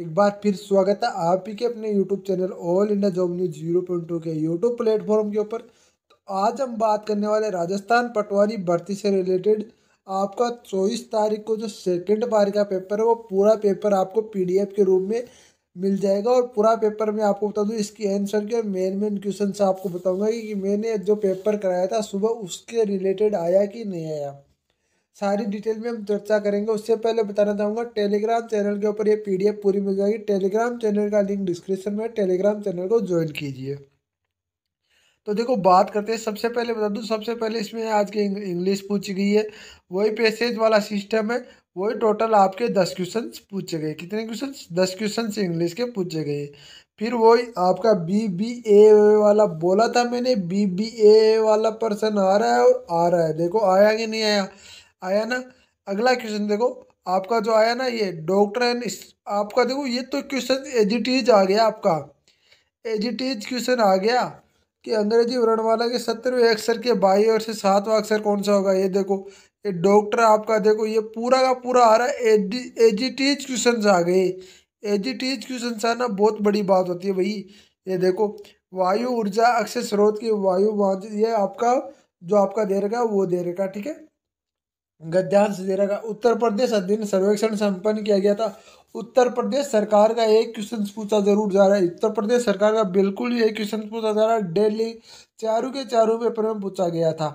एक बार फिर स्वागत है आप ही के अपने YouTube channel all India job news zero point two के यूट्यूब प्लेटफॉर्म के ऊपर तो आज हम बात करने वाले राजस्थान पटवारी भर्ती से रिलेटेड आपका चौबीस तारीख को जो सेकेंड बार का पेपर है वो पूरा पेपर आपको पी के रूप में मिल जाएगा और पूरा पेपर मैं आपको बता दूँ इसकी आंसर के और मेन मेन क्वेश्चन आपको बताऊँगा कि मैंने जो पेपर कराया था सुबह उसके रिलेटेड आया कि नहीं आया सारी डिटेल में हम चर्चा करेंगे उससे पहले बताना चाहूँगा टेलीग्राम चैनल के ऊपर ये पीडीएफ पूरी मिल जाएगी टेलीग्राम चैनल का लिंक डिस्क्रिप्शन में टेलीग्राम चैनल को ज्वाइन कीजिए तो देखो बात करते हैं सबसे पहले बता दूँ सबसे पहले इसमें आज की इंग्लिश पूछी गई है वही पैसेज वाला सिस्टम है वही टोटल आपके दस क्वेश्चन पूछे गए कितने क्वेश्चन दस क्वेश्चन इंग्लिश के पूछे गए फिर वही आपका बी बी ए वाला बोला था मैंने बी बी ए वाला पर्सन आ रहा है और आ रहा है देखो आया कि नहीं आया आया ना अगला क्वेश्चन देखो आपका जो आया ना ये डॉक्टर एंड आपका देखो ये तो क्वेश्चन एजिटीज आ गया आपका एजिटीज क्वेश्चन आ गया कि अंग्रेजी वर्णमाला के सत्रहवें अक्षर के बाई और से सातवा अक्षर कौन सा होगा ये देखो ये डॉक्टर आपका देखो ये पूरा का पूरा आ रहा है एजिटीज क्वेश्चन आ गए एजिटीज क्वेश्चन आना बहुत बड़ी बात होती है भाई ये देखो वायु ऊर्जा अक्षय स्रोत की वायु ये आपका जो आपका दे रखा है वो दे रखा ठीक है गद्यांश दे उत्तर प्रदेश अध्ययन सर्वेक्षण संपन्न किया गया था उत्तर प्रदेश सरकार का एक क्वेश्चन पूछा जरूर जा रहा है उत्तर प्रदेश सरकार का बिल्कुल ही एक क्वेश्चन पूछा जा रहा है डेली चारों के चारों पेपर में पूछा गया था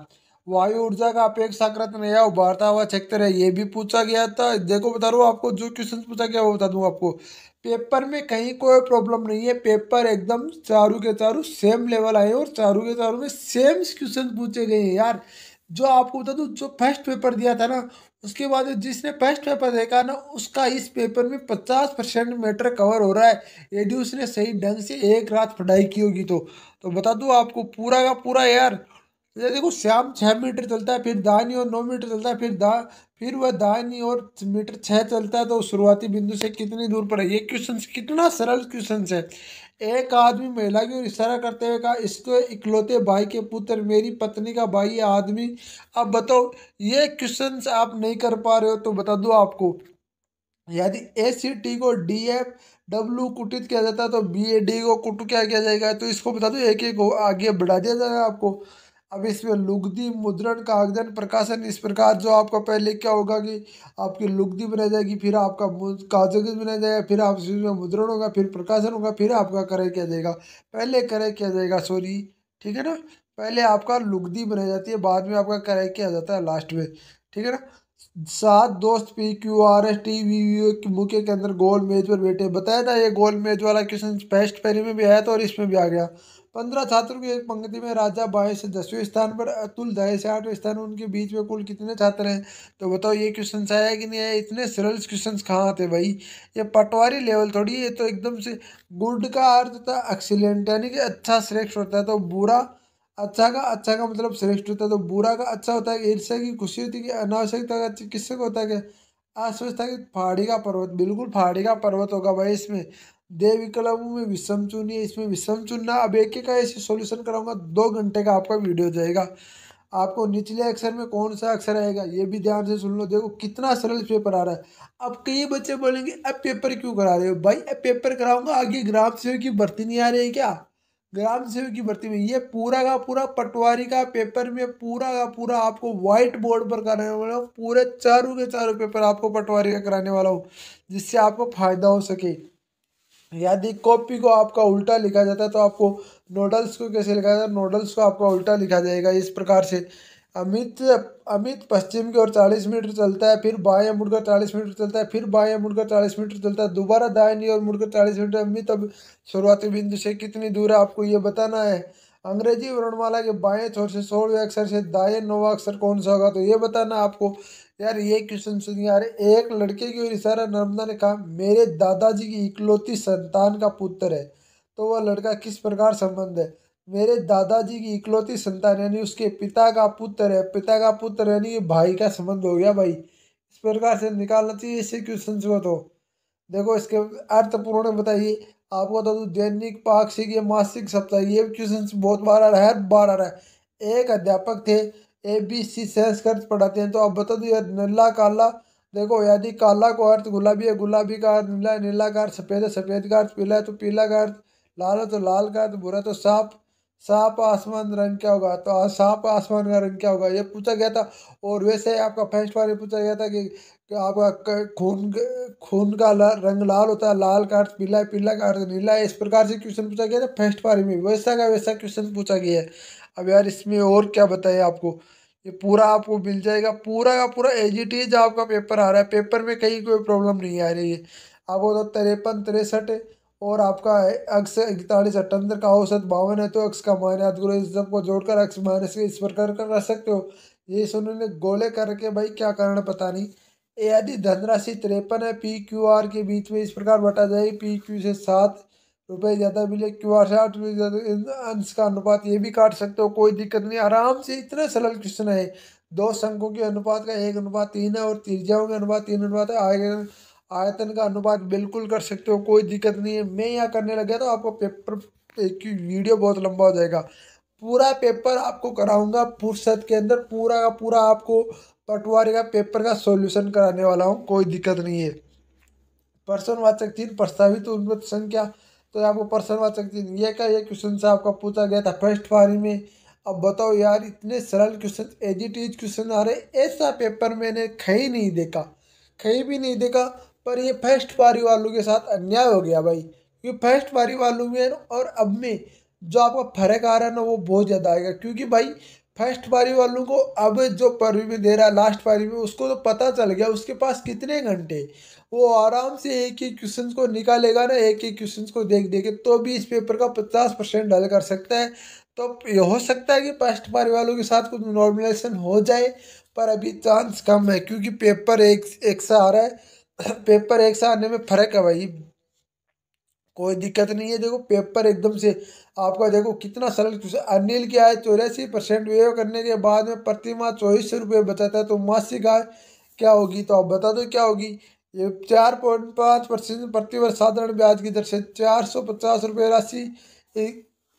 वायु ऊर्जा का अपेक्षाकृत नया उभारता हुआ क्षेत्र है ये भी पूछा गया था देखो बता रहा हूँ आपको जो क्वेश्चन पूछा गया वो बता दूँ आपको पेपर में कहीं कोई प्रॉब्लम नहीं है पेपर एकदम चारों के चारों सेम लेवल आए और चारों के चारों में सेम क्वेश्चन पूछे गए हैं यार जो आपको बता दूँ जो फर्स्ट पेपर दिया था ना उसके बाद जिसने फर्स्ट पेपर देखा ना उसका इस पेपर में पचास परसेंट मैटर कवर हो रहा है यदि उसने सही ढंग से एक रात पढ़ाई की होगी तो तो बता दूँ आपको पूरा का पूरा यार ये देखो श्याम छः मीटर चलता है फिर दानी और नौ मीटर चलता है फिर दा फिर वह दानी और मीटर छः चलता है तो शुरुआती बिंदु से कितनी दूर पर है ये क्वेश्चन कितना सरल क्वेश्चन है एक आदमी महिला की ओर इशारा करते हुए कहा इसके इकलौते भाई के पुत्र मेरी पत्नी का भाई आदमी अब बताओ ये क्वेश्चन आप नहीं कर पा रहे हो तो बता दो आपको यदि ए सी टी को डी एफ डब्ल्यू कुटित किया जाता है तो बी ए डी को कुटू क्या किया जाएगा तो इसको बता दो एक एक आगे बढ़ा दिया जाएगा आपको अब इसमें लुगदी मुद्रण का आगदन प्रकाशन इस प्रकार जो आपका पहले क्या होगा कि आपकी लुगदी बनाई जाएगी फिर आपका कागज बनाया जाएगा फिर आप इसमें मुद्रण होगा फिर प्रकाशन होगा फिर आपका क्रय किया जाएगा पहले क्रय किया जाएगा सॉरी ठीक है ना पहले आपका लुगदी बनाई जाती है बाद में आपका क्रय किया जाता है लास्ट में ठीक है ना सात दोस्त P Q R S T V V मुख्य के अंदर गोल मेज पर बैठे बताया था ये गोल मेज वाला क्वेश्चन पेस्ट पहले में भी आया था और इसमें भी आ गया पंद्रह छात्रों की एक पंक्ति में राजा बाय से दसवें स्थान पर अतुल दहे से आठवें स्थान उनके बीच में कुल कितने छात्र हैं तो बताओ ये क्वेश्चन आया कि नहीं आया इतने सरल क्वेश्चन कहाँ थे भाई ये पटवारी लेवल थोड़ी है तो एकदम से गुड का अर्थ होता है एक्सीलेंट यानी कि अच्छा श्रेष्ठ होता है तो बुरा अच्छा का अच्छा का मतलब श्रेष्ठ होता है तो बुरा का अच्छा होता है ईर्ष्या की खुशी होती है कि अनावश्यकता का अच्छा किससे होता है क्या था कि फाड़ी का पर्वत बिल्कुल फाड़ी का पर्वत होगा भाई इसमें देव में विषम चुनिए इसमें विषम चुनना अब एक एक का ऐसे सॉल्यूशन कराऊंगा दो घंटे का आपका वीडियो जाएगा आपको निचले अक्षर में कौन सा अक्षर आएगा ये भी ध्यान से सुन लो देखो कितना सरल पेपर आ रहा है अब कई बच्चे बोलेंगे अब पेपर क्यों करा रहे हो भाई अब पेपर कराऊंगा आगे ग्राम सेवक की भर्ती नहीं आ रही है क्या ग्राम सेवक की भर्ती में ये पूरा का पूरा पटवारी का पेपर में पूरा का पूरा आपको व्हाइट बोर्ड पर कराने वाला हूँ पूरे चारों के चारों पेपर आपको पटवारी का कराने वाला हूँ जिससे आपको फायदा हो सके यदि कॉपी को आपका उल्टा लिखा जाता है तो आपको नोडल्स को कैसे लिखा जाता है नोडल्स को आपका उल्टा लिखा जाएगा इस प्रकार से अमित अमित पश्चिम की ओर चालीस मीटर चलता है फिर बाएं मुड़कर चालीस मीटर चलता है फिर बाएं मुड़कर चालीस मीटर चलता है दोबारा दाएं ओर मुड़कर चालीस मीटर अमित अब शुरुआती बिंदु से कितनी दूर है आपको ये बताना है अंग्रेजी वर्णमाला के बाएं छोर से सोलहवें अक्षर से दाएं नौवा अक्षर कौन सा होगा तो ये बताना आपको यार ये क्वेश्चन सुन यार एक लड़के की ओर इशारा नर्मदा ने कहा मेरे दादाजी की इकलौती संतान का पुत्र है तो वह लड़का किस प्रकार संबंध है मेरे दादाजी की इकलौती संतान यानी उसके पिता का पुत्र है पिता का पुत्र यानी भाई का संबंध हो गया भाई इस प्रकार से निकालना चाहिए इसी क्वेश्चन को तो देखो इसके अर्थपूर्ण बताइए आपको तो बता दूँ दैनिक पाक्षिक या मासिक सप्ताह ये क्वेश्चन बहुत बार आ रहा है बार आ रहा है एक अध्यापक थे ए बी सी संस्कृत पढ़ाते हैं तो आप बता दो यार नीला काला देखो यदि काला को अर्थ गुलाबी है गुलाबी का अर्थ नीला है नीला का अर्थ सफ़ेद है सफ़ेद का अर्थ पीला है तो पीला का अर्थ लाल है तो लाल का अर्थ बुरा तो साफ साफ आसमान रंग क्या होगा तो साफ आसमान का रंग क्या होगा ये पूछा गया था और वैसे आपका फर्स्ट बार ये पूछा गया था कि आपका खून खून का ला, रंग लाल होता है लाल का अर्थ पीला है पीला का अर्थ नीला है इस प्रकार से क्वेश्चन पूछा गया था फर्स्ट पारी में वैसा का वैसा क्वेश्चन पूछा गया है अब यार इसमें और क्या बताए आपको ये पूरा आपको मिल जाएगा पूरा का पूरा एज इट इज आपका पेपर आ रहा है पेपर में कहीं कोई प्रॉब्लम नहीं आ रही है आपको तो तिरपन तिरसठ और आपका अक्स इकतालीस अठहत्तर का औसत बावन है तो अक्स का मान याद इस सब को जोड़कर अक्स माइनस इस प्रकार कर रख सकते हो ये सुनने गोले करके भाई क्या कारण पता नहीं यदि धनराशि तिरपन है पी क्यू आर के बीच में इस प्रकार बटा जाए पी क्यू से सात रुपये ज़्यादा मिले क्यू आर से आठ रुपये अंश का अनुपात ये भी काट सकते हो कोई दिक्कत नहीं आराम से इतना सरल क्वेश्चन है दो संकों के अनुपात का एक अनुपात तीन है और तीर्जाओं के अनुपात तीन अनुपात है आय आयतन का अनुपात बिल्कुल कर सकते हो कोई दिक्कत नहीं है मैं यहाँ करने लग गया तो आपको पेपर की वीडियो बहुत लंबा हो जाएगा पूरा पेपर आपको कराऊंगा फुर्सत के अंदर पूरा का पूरा आपको पटवारी तो का पेपर का सॉल्यूशन कराने वाला हूँ कोई दिक्कत नहीं है प्रश्नवाचक चिन्ह प्रस्तावित उन्नत संख्या तो आपको प्रश्नवाचक चिन्ह ये का ये क्वेश्चन से आपका पूछा गया था फर्स्ट फारी में अब बताओ यार इतने सरल question as it is question आ रहे ऐसा पेपर मैंने कहीं नहीं देखा कहीं भी नहीं देखा पर ये फर्स्ट पारी वालों के साथ अन्याय हो गया भाई क्योंकि फर्स्ट पारी वालों में और अब में जो आपका फर्क आ रहा है ना वो बहुत ज़्यादा आएगा क्योंकि भाई फर्स्ट पारी वालों को अब जो पारी में दे रहा है लास्ट पारी में उसको तो पता चल गया उसके पास कितने घंटे वो आराम से एक ही क्वेश्चन को निकालेगा ना एक ही क्वेश्चन को देख देखे तो भी इस पेपर का पचास परसेंट हल कर सकता है तो ये हो सकता है कि फर्स्ट पारी वालों के साथ कुछ नॉर्मलाइजेशन हो जाए पर अभी चांस कम है क्योंकि पेपर एक एक सा आ रहा है पेपर एक सा आने में फ़र्क है भाई कोई दिक्कत नहीं है देखो पेपर एकदम से आपका देखो कितना सरल अनिल की आय चौरासी परसेंट वे करने के बाद में प्रतिमा चौबीस सौ रुपये बचाता है तो मासिक आय क्या होगी तो आप बता दो क्या होगी ये चार पॉइंट पाँच परसेंट प्रतिवर्ष साधारण ब्याज की दर से चार सौ पचास रुपये राशि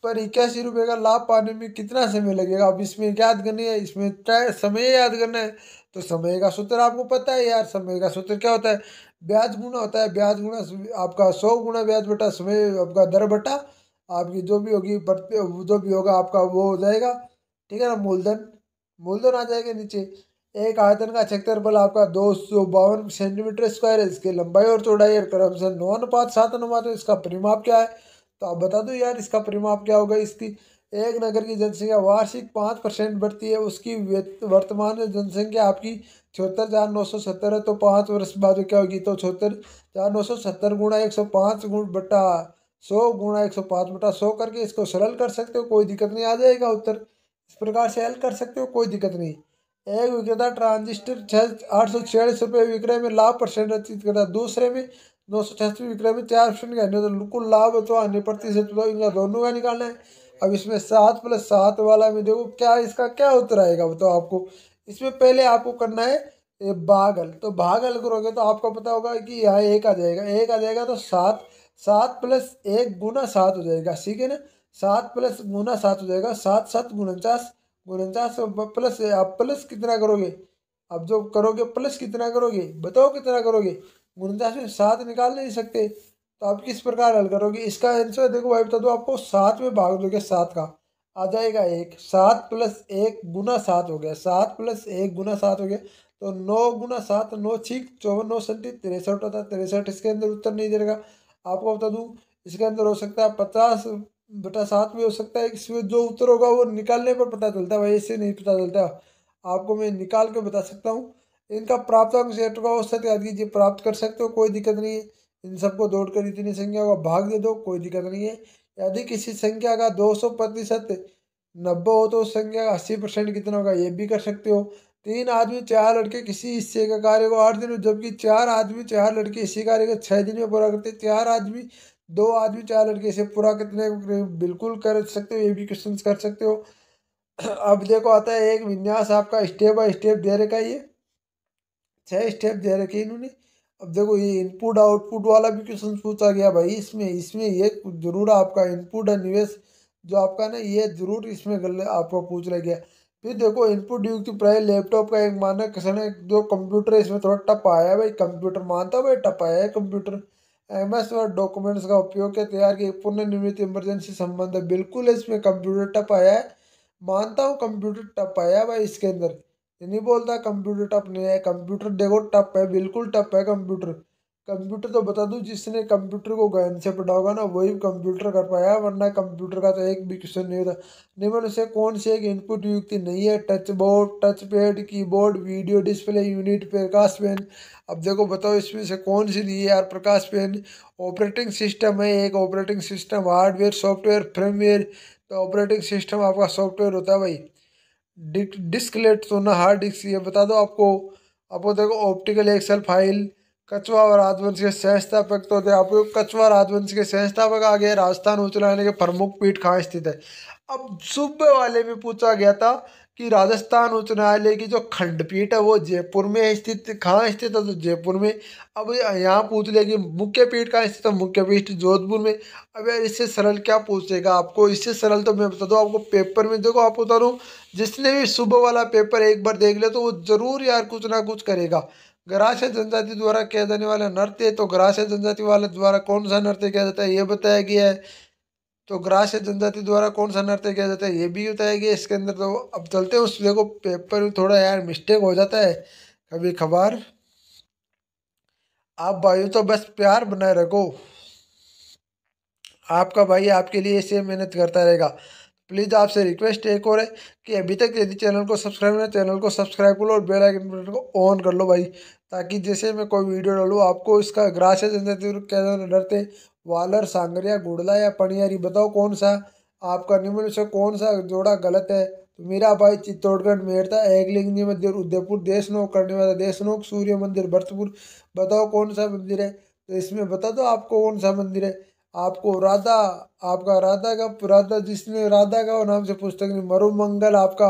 पर इक्यासी रुपये का लाभ पाने में कितना समय लगेगा अब इसमें क्या याद करनी है इसमें तय समय याद करना है तो समय का सूत्र आपको पता है यार समय का सूत्र क्या होता है ब्याज गुना होता है ब्याज गुना आपका सौ गुणा ब्याज बटा समय आपका दर बटा आपकी जो भी होगी बढ़ते जो भी होगा आपका वो हो जाएगा ठीक है ना मूलधन मूलधन आ जाएगा नीचे एक आयतन का क्षेत्रफल आपका दो सौ बावन सेंटीमीटर स्क्वायर है इसकी लंबाई और चौड़ाई और क्रम से नौ अनुपात सात अनुपात है इसका परिमाप क्या है तो आप बता दो यार इसका परिमाप क्या होगा इसकी एक नगर की जनसंख्या वार्षिक पाँच परसेंट बढ़ती है उसकी वर्तमान जनसंख्या आपकी छिहत्तर हज़ार नौ सौ सत्तर है तो पाँच वर्ष बाद क्या होगी तो छिहत्तर हज़ार नौ सौ सत्तर गुणा एक सौ पाँच गुण बट्टा सौ गुणा एक सौ पाँच बटा सौ करके इसको सरल कर सकते हो कोई दिक्कत नहीं आ जाएगा उत्तर इस प्रकार से हल कर सकते हो कोई दिक्कत नहीं एक विक्रेता ट्रांजिस्टर छः आठ सौ छियालीस रुपये विक्रय में लाभ परसेंट अर्जित करता है दूसरे में नौ सौ छियासठ विक्रय में चार परसेंट का तो कुल लाभ तो अन्य प्रतिशत तो इनका दोनों का निकालना है अब इसमें सात प्लस सात वाला में देखो क्या इसका क्या उत्तर आएगा बताओ आपको इसमें पहले आपको करना है भागल तो भागल करोगे तो आपको पता होगा कि यहाँ एक आ जाएगा एक आ जाएगा तो सात सात प्लस एक गुना सात हो जाएगा ठीक है ना सात प्लस गुना सात हो जाएगा सात सात गुनचास गुनचास तो प्लस आप प्लस कितना करोगे अब जो करोगे प्लस कितना करोगे बताओ कितना करोगे गुनचास में सात निकाल नहीं सकते तो आप किस प्रकार हल करोगे इसका आंसर देखो भाई बता दो आपको सात में भाग दोगे सात का आ जाएगा एक सात प्लस एक गुना सात हो गया सात प्लस एक गुना सात हो गया तो नौ गुना सात नौ छीक चौवन नौ सन्ती तिरसठ होता तिरसठ इसके अंदर उत्तर नहीं देगा आपको बता दूँ इसके अंदर हो सकता है पचास बटा सात भी हो सकता है इसमें जो उत्तर होगा वो निकालने पर पता चलता है भाई इससे नहीं पता चलता आपको मैं निकाल के बता सकता हूँ इनका प्राप्त अंक से अटका औसत याद कीजिए प्राप्त कर सकते हो कोई दिक्कत नहीं है इन सबको दौड़ कर इतनी संख्या का भाग दे दो कोई दिक्कत नहीं है यदि किसी संख्या का दो सौ प्रतिशत नब्बे हो तो उस संख्या का अस्सी परसेंट कितना होगा ये भी कर सकते हो तीन आदमी चार लड़के किसी हिस्से का कार्य को आठ दिन में जबकि चार आदमी चार लड़के इसी कार्य को छः दिन में पूरा करते चार आदमी दो आदमी चार लड़के इसे पूरा कितने बिल्कुल कर सकते हो ये भी क्वेश्चन कर सकते हो अब देखो आता है एक विन्यास आपका स्टेप बाय स्टेप दे रखा ये छः स्टेप दे रखे इन्होंने अब देखो ये इनपुट आउटपुट वाला भी क्वेश्चन पूछा गया भाई इसमें इसमें ये ज़रूर आपका इनपुट और निवेश जो आपका ना ये ज़रूर इसमें गल आपको पूछ रहा गया फिर देखो इनपुट ड्यू की प्राइस लैपटॉप का एक माना किसी ने जो कंप्यूटर है इसमें थोड़ा टप आया है भाई कंप्यूटर मानता भाई टप आया है कंप्यूटर एम एस और डॉक्यूमेंट्स का उपयोग के तैयार की निर्मित इमरजेंसी संबंध है बिल्कुल इसमें कंप्यूटर टप आया है मानता हूँ कंप्यूटर टप आया भाई इसके अंदर नहीं बोलता कंप्यूटर टप नहीं है कंप्यूटर देखो टप है बिल्कुल टप है कंप्यूटर कंप्यूटर तो बता दूँ जिसने कंप्यूटर को गहन से पढ़ा होगा ना वही कंप्यूटर कर पाया वरना कंप्यूटर का तो एक भी क्वेश्चन नहीं होता निम्न से कौन सी एक इनपुट युक्ति नहीं है touch board touch pad keyboard video display unit प्रकाश पेन अब देखो बताओ इसमें से कौन सी नहीं है यार प्रकाश पेन ऑपरेटिंग सिस्टम है एक operating system hardware software firmware तो ऑपरेटिंग सिस्टम आपका सॉफ्टवेयर होता है भाई डिस्कलेट तो ना हार्ड डिस्क ये बता दो आपको आपको देखो ऑप्टिकल एक्सल फाइल कछुआ और राजवंश के सहस्थापक तो थे आप कछवा राजवंश के सहस्थापक आ गए राजस्थान उच्च न्यायालय के प्रमुख पीठ कहाँ स्थित है अब सुबह वाले में पूछा गया था कि राजस्थान उच्च न्यायालय की जो खंडपीठ है वो जयपुर में स्थित कहाँ स्थित है तो जयपुर में अब यहाँ पूछ लिया कि मुख्य पीठ कहाँ स्थित है तो मुख्य पीठ जोधपुर में अब यार इससे सरल क्या पूछेगा आपको इससे सरल तो मैं बता दूँ आपको पेपर में देखो आप बता दूँ जिसने भी सुबह वाला पेपर एक बार देख लिया तो वो ज़रूर यार कुछ ना कुछ करेगा ग्रास जनजाति द्वारा किया जाने वाला नृत्य तो ग्रास जनजाति वाले द्वारा कौन सा नृत्य किया जाता है ये बताया गया है तो ग्रास जनजाति द्वारा कौन सा नृत्य किया जाता है ये भी बताया गया इसके अंदर तो अब चलते हैं उस देखो पेपर में थोड़ा यार मिस्टेक हो जाता है कभी खबर आप भाइयों तो बस प्यार बनाए रखो आपका भाई आपके लिए ऐसे मेहनत करता रहेगा प्लीज़ आपसे रिक्वेस्ट एक और है कि अभी तक यदि चैनल को सब्सक्राइब ना चैनल को सब्सक्राइब कर लो और बेल आइकन बटन को ऑन कर लो भाई ताकि जैसे मैं कोई वीडियो डालूँ आपको इसका ग्रासेस डरते वालर सांगरिया गुड़ला या पणियारी बताओ कौन सा आपका निम्न से कौन सा जोड़ा गलत है तो मेरा भाई चित्तौड़गढ़ मेहरता एगलिंग मंदिर उदयपुर देशनोक करने वाला देशनोक सूर्य मंदिर भरतपुर बताओ कौन सा मंदिर है तो इसमें बता दो आपको कौन सा मंदिर है आपको राधा आपका राधा का राधा जिसने राधा का नाम से पुस्तक नहीं मरुमंगल आपका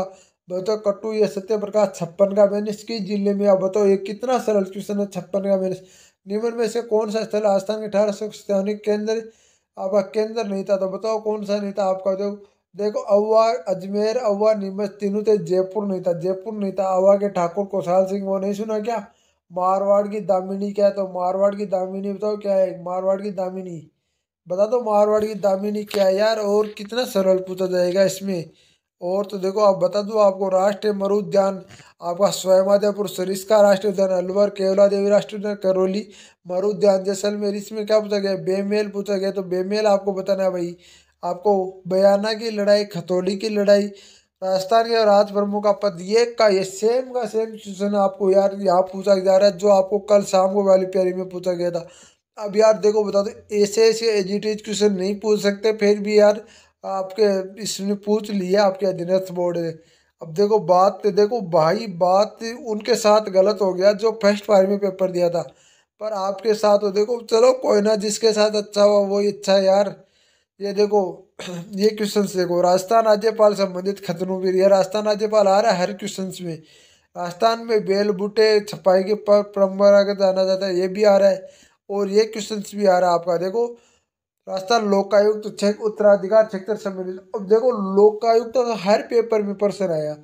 बताओ कट्टू ये सत्य प्रकाश छप्पन का वेनिस किस जिले में आप बताओ ये कितना सरल क्वेश्चन है छप्पन का वेनिस निम्न में से कौन सा स्थल आस्थान के अठारह सौ केंद्र आपका केंद्र नहीं था तो बताओ कौन सा नहीं था आपका जो तो देखो अव्वा अजमेर अव्वा नीमच तीनों थे जयपुर नहीं था जयपुर नहीं था अव्वा के ठाकुर कोसाल सिंह वो नहीं सुना क्या मारवाड़ की दामिनी क्या है तो मारवाड़ की दामिनी बताओ क्या है मारवाड़ की दामिनी बता दो मारवाड़ की दामिनी क्या है यार और कितना सरल पूछा जाएगा इसमें और तो देखो आप बता दूँ आपको राष्ट्रीय मरुद्यान आपका स्वयंमाधेपुर का राष्ट्रीय उद्यान अलवर केवला देवी राष्ट्रीय उद्यान करौली मरुद्यान जैसलमेर इसमें क्या पूछा गया बेमेल पूछा गया तो बेमेल आपको बताना है भाई आपको बयाना की लड़ाई खतौली की लड़ाई राजस्थान के राज प्रमुख का पद ये का ये सेम का सेम क्वेश्चन आपको यार यहाँ पूछा जा रहा है जो आपको कल शाम को वाली प्यारी में पूछा गया था अब यार देखो बता दो ऐसे ऐसे एजिटेज क्वेश्चन नहीं पूछ सकते फिर भी यार आपके इसने पूछ लिया आपके अधीनस्थ बोर्ड ने अब देखो बात देखो भाई बात उनके साथ गलत हो गया जो फर्स्ट फायर में पेपर दिया था पर आपके साथ हो तो देखो चलो कोई ना जिसके साथ अच्छा हुआ वो अच्छा है यार ये देखो ये क्वेश्चन देखो राजस्थान राज्यपाल संबंधित खतरों भी यह राजस्थान राज्यपाल आ रहा है हर क्वेश्चन में राजस्थान में बेल बूटे छपाई के के जाना जाता है ये भी आ रहा है और ये क्वेश्चन भी आ रहा है आपका देखो राजस्थान लोकायुक्त क्षेत्र उत्तराधिकार क्षेत्र सम्मेलन अब देखो लोकायुक्त तो हर पेपर में प्रश्न आया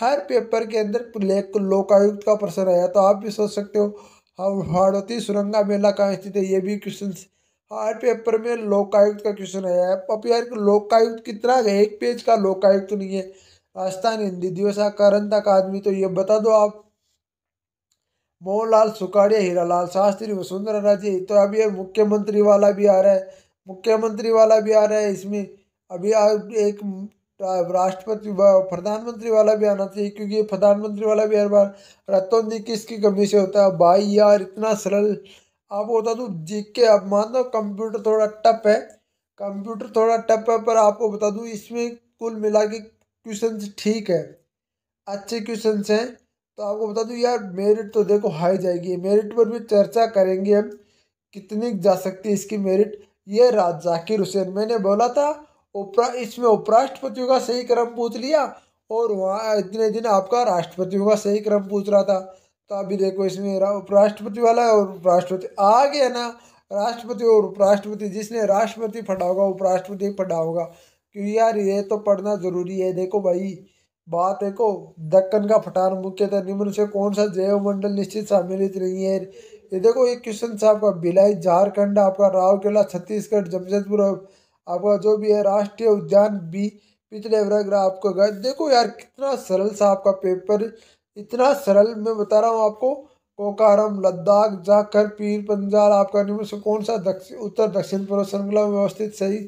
हर पेपर के अंदर लोकायुक्त का प्रश्न आया तो आप भी सोच सकते हो हाड़ौती सुरंगा मेला कहाँ स्थित है ये भी क्वेश्चन हर पेपर में लोकायुक्त का क्वेश्चन आया है अब यार लोकायुक्त कितना है एक पेज का लोकायुक्त नहीं है राजस्थान हिंदी दिवस करण तक आदमी तो ये बता दो आप मोहनलाल सुखाड़िया हीरालाल शास्त्री वसुंधरा राजे तो अभी यार मुख्यमंत्री वाला भी आ रहा है मुख्यमंत्री वाला भी आ रहा है इसमें अभी एक राष्ट्रपति प्रधानमंत्री वाला भी आना चाहिए क्योंकि प्रधानमंत्री वाला भी हर बार रतौंदी किसकी कमी से होता है भाई यार इतना सरल आप होता तो जी के अब मान दो कंप्यूटर थोड़ा टप है कंप्यूटर थोड़ा टप है पर आपको बता दूँ इसमें कुल मिला के क्वेश्चन ठीक है अच्छे क्वेश्चन हैं तो आपको बता दूँ यार मेरिट तो देखो हाई जाएगी मेरिट पर भी चर्चा करेंगे हम कितनी जा सकती है इसकी मेरिट ये राज जाकिर हुसैन मैंने बोला था उपरा इसमें उपराष्ट्रपतियों का सही क्रम पूछ लिया और वहाँ इतने दिन आपका राष्ट्रपतियों का सही क्रम पूछ रहा था तो अभी देखो इसमें उपराष्ट्रपति वाला है और उपराष्ट्रपति आ गया ना राष्ट्रपति और उपराष्ट्रपति जिसने राष्ट्रपति पढ़ा होगा उपराष्ट्रपति पढ़ा होगा क्योंकि यार ये तो पढ़ना ज़रूरी है देखो भाई बात देखो दक्कन का फटान मुख्यतः निम्न से कौन सा जैव मंडल निश्चित सम्मिलित नहीं है ये देखो एक क्वेश्चन था आपका भिलाई झारखंड आपका राउरकेला छत्तीसगढ़ जमशेदपुर आपका जो भी है राष्ट्रीय उद्यान बी पिछले वर्ग आपको गए देखो यार कितना सरल सा आपका पेपर इतना सरल मैं बता रहा हूँ आपको कोकारम लद्दाख जाकर पीर पंजाल आपका निम्न से कौन सा दक्षिण उत्तर दक्षिण पूर्व श्रृंखला में व्यवस्थित सही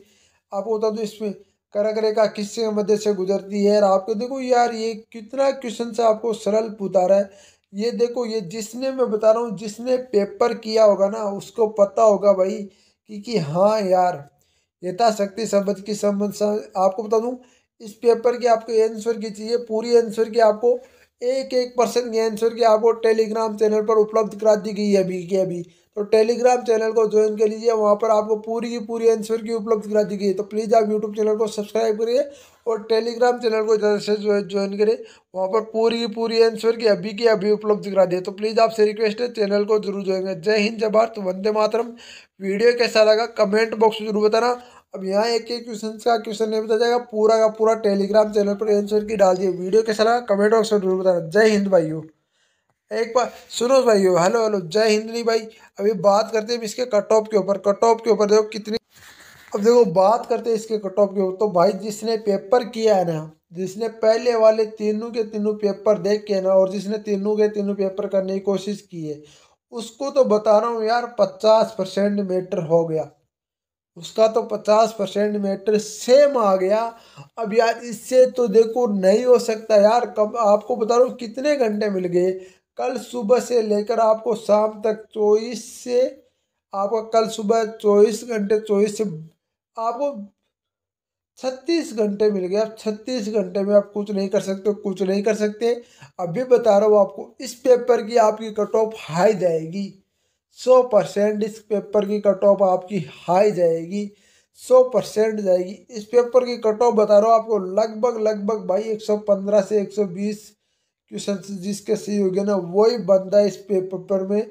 आपको बता दूँ इसमें करक रेखा किसके मध्य से गुजरती है और आपको देखो यार ये कितना क्वेश्चन से आपको सरल रहा है ये देखो ये जिसने मैं बता रहा हूँ जिसने पेपर किया होगा ना उसको पता होगा भाई कि कि हाँ यार यथाशक्ति संबंध की संबंध आपको बता दूँ इस पेपर की आपको आंसर की चाहिए पूरी आंसर की आपको एक एक परसेंट की आंसर की आपको टेलीग्राम चैनल पर उपलब्ध करा दी गई है अभी के अभी तो टेलीग्राम चैनल को ज्वाइन कर लीजिए वहाँ पर आपको पूरी की पूरी आंसर की उपलब्ध करा दी गई तो प्लीज़ आप यूट्यूब चैनल को सब्सक्राइब करिए और टेलीग्राम चैनल को ज़्यादा से ज्वाइन करें वहाँ पर पूरी की पूरी आंसर की अभी की अभी उपलब्ध करा दिए तो प्लीज़ आपसे रिक्वेस्ट है चैनल को जरूर ज्वाइन करें जय हिंद जय भारत वंदे मातरम वीडियो कैसा लगा कमेंट बॉक्स में जरूर बताना अब यहाँ एक एक क्वेश्चन का क्वेश्चन नहीं बताया जाएगा पूरा का पूरा टेलीग्राम चैनल पर आंसर की डाल दिए वीडियो कैसा लगा कमेंट बॉक्स में जरूर बताना जय हिंद भाइयों एक बार सुनो भाई हेलो हेलो जय हिंदी भाई अभी बात करते हैं इसके कट ऑफ के ऊपर कट ऑफ के ऊपर देखो कितनी अब देखो बात करते हैं इसके कट ऑफ के ऊपर तो भाई जिसने पेपर किया है ना जिसने पहले वाले तीनों के तीनों पेपर देख के ना और जिसने तीनों के तीनों पेपर करने की कोशिश की है उसको तो बता रहा हूँ यार पचास परसेंट मैटर हो गया उसका तो पचास परसेंट मैटर सेम आ गया अब यार इससे तो देखो नहीं हो सकता यार कब आपको बता रहा हूँ कितने घंटे मिल गए कल सुबह से लेकर आपको शाम तक चौबीस से आपका कल सुबह चौबीस घंटे चौबीस से आपको छत्तीस घंटे मिल गए आप छत्तीस घंटे में आप कुछ नहीं कर सकते कुछ नहीं कर सकते अभी बता रहा हूँ आपको इस पेपर की आपकी कट ऑफ हाई जाएगी सौ परसेंट इस पेपर की कट ऑफ आपकी हाई जाएगी सौ परसेंट जाएगी इस पेपर की कट ऑफ बता रहा हूँ आपको लगभग लगभग भाई एक सौ पंद्रह से एक सौ बीस क्वेश्चन जिसके सी हो गया ना वही बंदा इस पेपर में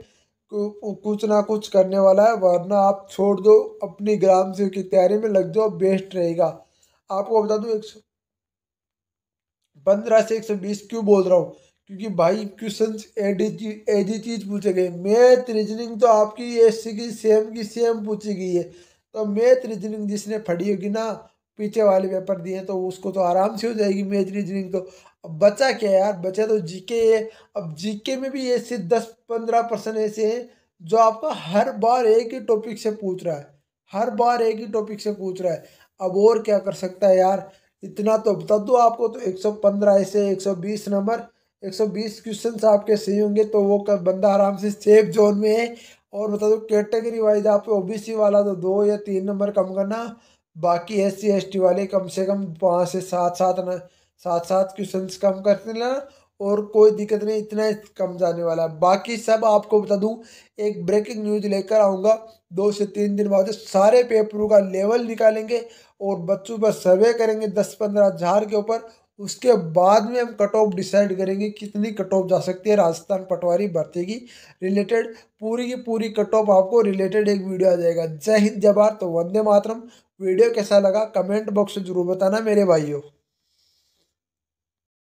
कुछ ना कुछ करने वाला है वरना आप छोड़ दो अपनी ग्राम से की तैयारी में लग जाओ बेस्ट रहेगा आपको बता दूँ एक सौ पंद्रह से एक सौ बीस क्यों बोल रहा हूँ क्योंकि भाई क्वेश्चन एडी चीज़ पूछे गए मैथ रीजनिंग तो आपकी एस की सेम की सेम पूछी गई है तो मैथ रीजनिंग जिसने फड़ी होगी ना पीछे वाले पेपर दिए तो उसको तो आराम से हो जाएगी मैथ रीजनिंग तो अब बचा क्या यार बचा तो जीके है अब जीके में भी ऐसे दस पंद्रह परसेंट ऐसे हैं जो आपका हर बार एक ही टॉपिक से पूछ रहा है हर बार एक ही टॉपिक से पूछ रहा है अब और क्या कर सकता है यार इतना तो बता दो आपको तो एक सौ पंद्रह ऐसे एक सौ बीस नंबर एक सौ बीस क्वेश्चन आपके सही होंगे तो वो कर बंदा आराम से सेफ जोन में है और बता दो कैटेगरी वाइज आप ओ वाला तो दो या तीन नंबर कम करना बाकी एस सी एस टी वाले कम से कम पाँच से सात सात साथ साथ क्वेश्चन कम कर लेना और कोई दिक्कत नहीं इतना ही कम जाने वाला है बाकी सब आपको बता दूं एक ब्रेकिंग न्यूज लेकर आऊँगा दो से तीन दिन बाद सारे पेपरों का लेवल निकालेंगे और बच्चों पर सर्वे करेंगे दस पंद्रह हजार के ऊपर उसके बाद में हम कट ऑफ डिसाइड करेंगे कितनी कट ऑफ जा सकती है राजस्थान पटवारी भर्ती की रिलेटेड पूरी की पूरी कट ऑफ आपको रिलेटेड एक वीडियो आ जाएगा जय हिंद जवाहर तो वंदे मातरम वीडियो कैसा लगा कमेंट बॉक्स में जरूर बताना मेरे भाइयों